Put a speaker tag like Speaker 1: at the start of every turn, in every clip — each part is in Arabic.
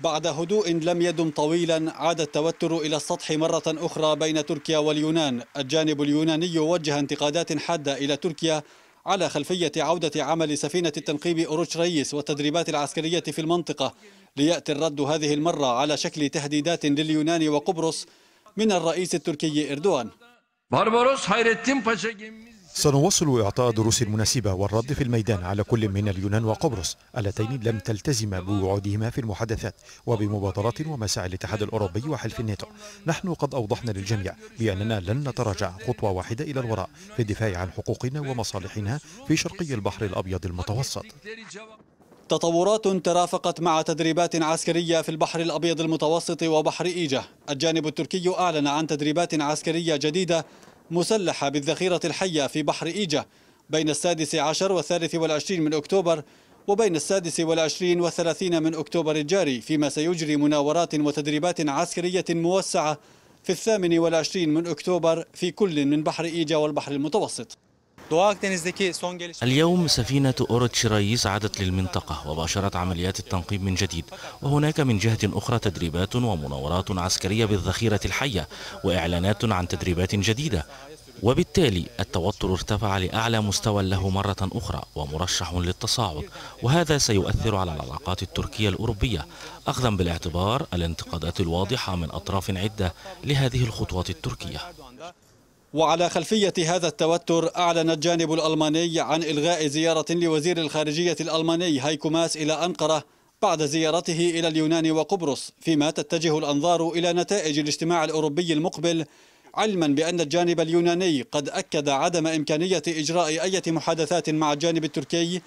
Speaker 1: بعد هدوء لم يدم طويلا عاد التوتر إلى السطح مرة أخرى بين تركيا واليونان الجانب اليوناني وجه انتقادات حادة إلى تركيا على خلفية عودة عمل سفينة التنقيب أوروش ريس والتدريبات العسكرية في المنطقة ليأتي الرد هذه المرة على شكل تهديدات لليونان وقبرص من الرئيس التركي إردوان
Speaker 2: سنواصل إعطاء دروس المناسبة والرد في الميدان على كل من اليونان وقبرص اللتين لم تلتزما بوعودهما في المحادثات وبمبادرات ومساعي الاتحاد الأوروبي وحلف الناتو نحن قد أوضحنا للجميع بأننا لن نتراجع خطوة واحدة إلى الوراء في الدفاع عن حقوقنا ومصالحنا في شرقي البحر الأبيض المتوسط تطورات ترافقت مع تدريبات
Speaker 1: عسكرية في البحر الأبيض المتوسط وبحر إيجه الجانب التركي أعلن عن تدريبات عسكرية جديدة مسلحة بالذخيرة الحية في بحر إيجا بين السادس عشر والثالث والعشرين من أكتوبر وبين السادس والعشرين والثلاثين من أكتوبر الجاري فيما سيجري مناورات وتدريبات عسكرية موسعة في الثامن والعشرين من أكتوبر في كل من بحر إيجا والبحر المتوسط
Speaker 3: اليوم سفينة رئيس عادت للمنطقة وباشرت عمليات التنقيب من جديد وهناك من جهة أخرى تدريبات ومناورات عسكرية بالذخيرة الحية وإعلانات عن تدريبات جديدة وبالتالي التوتر ارتفع لأعلى مستوى له مرة أخرى ومرشح للتصاعد وهذا سيؤثر على العلاقات التركية الأوروبية أخذا بالاعتبار الانتقادات الواضحة من أطراف عدة لهذه الخطوات التركية
Speaker 1: وعلى خلفية هذا التوتر أعلن الجانب الألماني عن إلغاء زيارة لوزير الخارجية الألماني هايكو ماس إلى أنقرة بعد زيارته إلى اليونان وقبرص فيما تتجه الأنظار إلى نتائج الاجتماع الأوروبي المقبل علما بأن الجانب اليوناني قد أكد عدم إمكانية إجراء أي محادثات مع الجانب التركي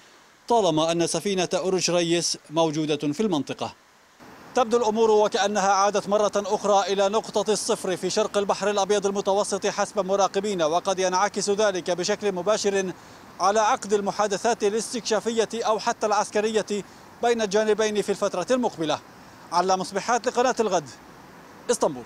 Speaker 1: طالما أن سفينة أوروش ريس موجودة في المنطقة تبدو الأمور وكأنها عادت مرة أخرى إلى نقطة الصفر في شرق البحر الأبيض المتوسط حسب مراقبين وقد ينعكس ذلك بشكل مباشر على عقد المحادثات الاستكشافية أو حتى العسكرية بين الجانبين في الفترة المقبلة
Speaker 2: على مصبحات لقناة الغد اسطنبول